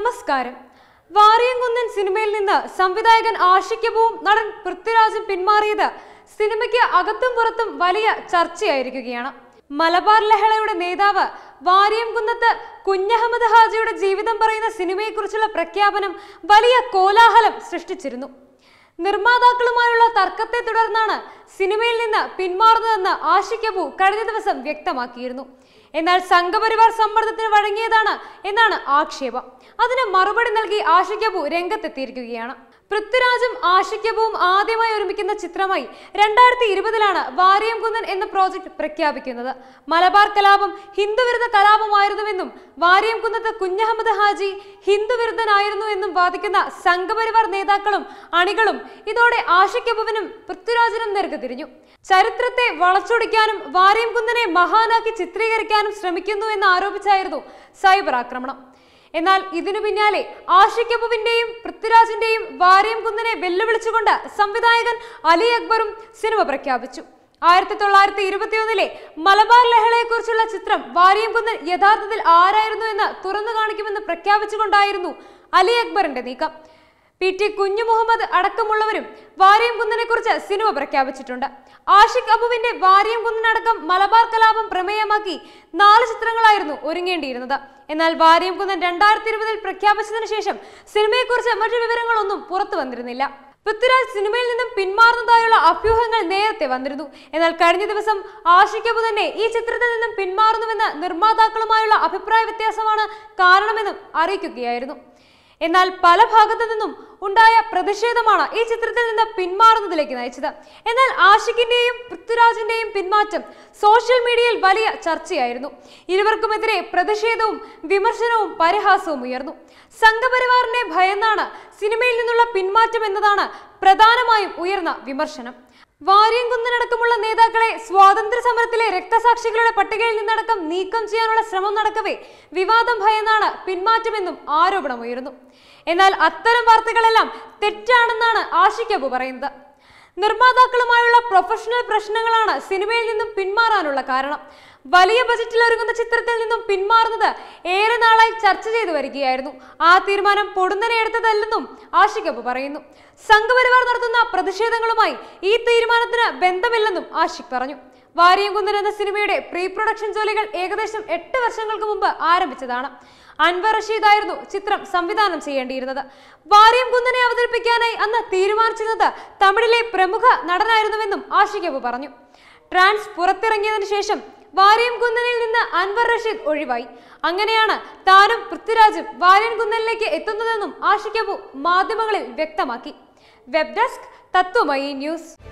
നമസ്കാരം വാറിയംകുന്നൻ സിനിമയിൽ നിന്ന് സംവിധായകൻ ആഷിക്കബുവും നടൻ പൃഥ്വിരാജും പിന്മാറിയത് സിനിമയ്ക്ക് അകത്തും പുറത്തും വലിയ ചർച്ചയായിരിക്കുകയാണ് മലബാർ ലഹളയുടെ നേതാവ് വാരിയംകുന്നത്ത് കുഞ്ഞഹമ്മദ് ഹാജിയുടെ ജീവിതം പറയുന്ന സിനിമയെക്കുറിച്ചുള്ള പ്രഖ്യാപനം വലിയ കോലാഹലം സൃഷ്ടിച്ചിരുന്നു നിർമ്മാതാക്കളുമായുള്ള തർക്കത്തെ തുടർന്നാണ് സിനിമയിൽ നിന്ന് പിന്മാറുന്നതെന്ന് ആഷിക്കബു കഴിഞ്ഞ ദിവസം വ്യക്തമാക്കിയിരുന്നു എന്നാൽ സംഘപരിവാർ സമ്മർദ്ദത്തിന് വഴങ്ങിയതാണ് എന്നാണ് ആക്ഷേപം അതിന് മറുപടി നൽകി ആഷിക്കബു രംഗത്തെത്തിയിരിക്കുകയാണ് പൃഥ്വിരാജും ആഷിക്കബുവും ആദ്യമായി ഒരുമിക്കുന്ന ചിത്രമായി രണ്ടായിരത്തി ഇരുപതിലാണ് വാരിയംകുന്നൻ എന്ന പ്രോജക്റ്റ് പ്രഖ്യാപിക്കുന്നത് മലബാർ കലാപം ഹിന്ദുവിരുദ്ധ കലാപമായിരുന്നുവെന്നും വാരിയംകുന്നത്ത് കുഞ്ഞഹമ്മദ് ഹാജി ഹിന്ദുവിരുദ്ധനായിരുന്നു എന്നും വാദിക്കുന്ന സംഘപരിവാർ നേതാക്കളും അണികളും ഇതോടെ ആഷിക്കബുവിനും പൃഥ്വിരാജിനും തിരിഞ്ഞു ചരിത്രത്തെ വളച്ചൊടിക്കാനും വാരിയംകുന്നനെ മഹാനാക്കി ചിത്രീകരിക്കാനും ശ്രമിക്കുന്നു എന്ന് ആരോപിച്ചായിരുന്നു സൈബർ ആക്രമണം എന്നാൽ ഇതിനു പിന്നാലെ ആഷിക്കപ്പുവിന്റെയും പൃഥ്വിരാജിന്റെയും വാര്യം വാര്യംകുന്നിനെ വെല്ലുവിളിച്ചുകൊണ്ട് സംവിധായകൻ അലി അക്ബറും സിനിമ പ്രഖ്യാപിച്ചു ആയിരത്തി തൊള്ളായിരത്തി ഇരുപത്തിയൊന്നിലെ മലബാർ ലഹളയെക്കുറിച്ചുള്ള ചിത്രം വാര്യംകുന്നൻ യഥാർത്ഥത്തിൽ ആരായിരുന്നു എന്ന് തുറന്നു കാണിക്കുമെന്ന് പ്രഖ്യാപിച്ചുകൊണ്ടായിരുന്നു അലി അക്ബറിന്റെ നീക്കം പി ടി കുഞ്ഞു മുഹമ്മദ് അടക്കമുള്ളവരും വാരിയംകുന്നനെ കുറിച്ച് സിനിമ പ്രഖ്യാപിച്ചിട്ടുണ്ട് ആഷിഖ് അബുവിന്റെ വാരിയംകുന്നനടക്കം മലബാർ കലാപം പ്രമേയമാക്കി നാല് ചിത്രങ്ങളായിരുന്നു ഒരുങ്ങേണ്ടിയിരുന്നത് എന്നാൽ കുന്നൻ രണ്ടായിരത്തി ഇരുപതിൽ പ്രഖ്യാപിച്ചതിനു ശേഷം സിനിമയെക്കുറിച്ച് മറ്റു വിവരങ്ങളൊന്നും പുറത്തു വന്നിരുന്നില്ല പൃഥ്വിരാജ് സിനിമയിൽ നിന്നും പിന്മാറുന്നതായുള്ള അഭ്യൂഹങ്ങൾ നേരത്തെ വന്നിരുന്നു എന്നാൽ കഴിഞ്ഞ ദിവസം അബു തന്നെ ഈ ചിത്രത്തിൽ നിന്നും പിന്മാറുന്നുവെന്ന നിർമ്മാതാക്കളുമായുള്ള അഭിപ്രായ വ്യത്യാസമാണ് കാരണമെന്നും അറിയിക്കുകയായിരുന്നു എന്നാൽ പല ഭാഗത്തു നിന്നും ഉണ്ടായ പ്രതിഷേധമാണ് ഈ ചിത്രത്തിൽ നിന്ന് പിന്മാറുന്നതിലേക്ക് നയിച്ചത് എന്നാൽ ആഷിഖിന്റെയും പൃഥ്വിരാജിന്റെയും പിന്മാറ്റം സോഷ്യൽ മീഡിയയിൽ വലിയ ചർച്ചയായിരുന്നു ഇരുവർക്കുമെതിരെ പ്രതിഷേധവും വിമർശനവും പരിഹാസവും ഉയർന്നു സംഘപരിവാറിനെ ഭയന്നാണ് സിനിമയിൽ നിന്നുള്ള പിന്മാറ്റം എന്നതാണ് പ്രധാനമായും ഉയർന്ന വിമർശനം വാര്യംകുന്നനടക്കമുള്ള നേതാക്കളെ സ്വാതന്ത്ര്യ സമരത്തിലെ രക്തസാക്ഷികളുടെ പട്ടികയിൽ നിന്നടക്കം നീക്കം ചെയ്യാനുള്ള ശ്രമം നടക്കവേ വിവാദം ഭയന്നാണ് പിന്മാറ്റമെന്നും ആരോപണമുയർന്നു എന്നാൽ അത്തരം വാർത്തകളെല്ലാം തെറ്റാണെന്നാണ് ആശിക്കബു പറയുന്നത് നിർമ്മാതാക്കളുമായുള്ള പ്രൊഫഷണൽ പ്രശ്നങ്ങളാണ് സിനിമയിൽ നിന്നും പിന്മാറാനുള്ള കാരണം വലിയ ബജറ്റിൽ ഒരുങ്ങുന്ന ചിത്രത്തിൽ നിന്നും പിന്മാറുന്നത് ഏറെ നാളായി ചർച്ച ചെയ്തു വരികയായിരുന്നു ആ തീരുമാനം പൊടുന്നനെ എടുത്തതല്ലെന്നും ആഷിഖബ് പറയുന്നു സംഘപരിവാർ നടത്തുന്ന പ്രതിഷേധങ്ങളുമായി ഈ തീരുമാനത്തിന് ബന്ധമില്ലെന്നും ആഷിഖ് പറഞ്ഞു വാരിയംകുന്നൻ എന്ന സിനിമയുടെ പ്രീ പ്രൊഡക്ഷൻ ജോലികൾ ഏകദേശം എട്ട് വർഷങ്ങൾക്ക് മുമ്പ് ആരംഭിച്ചതാണ് അൻവർ റഷീദ് ആയിരുന്നു ചിത്രം സംവിധാനം ചെയ്യേണ്ടിയിരുന്നത് വാര്യം കുന്നനെ അവതരിപ്പിക്കാനായി അന്ന് തീരുമാനിച്ചിരുന്നത് തമിഴിലെ പ്രമുഖ നടനായിരുന്നുവെന്നും ആഷിഖബ് പറഞ്ഞു ട്രാൻസ് പുറത്തിറങ്ങിയതിനു ശേഷം വാര്യം കുന്നനിൽ നിന്ന് അൻവർ റഷീദ് ഒഴിവായി അങ്ങനെയാണ് താനും പൃഥ്വിരാജും വാര്യൻ എത്തുന്നതെന്നും ആഷിഖബു മാധ്യമങ്ങളിൽ വ്യക്തമാക്കി വെബ് ഡെസ്ക് തത്വമയി ന്യൂസ്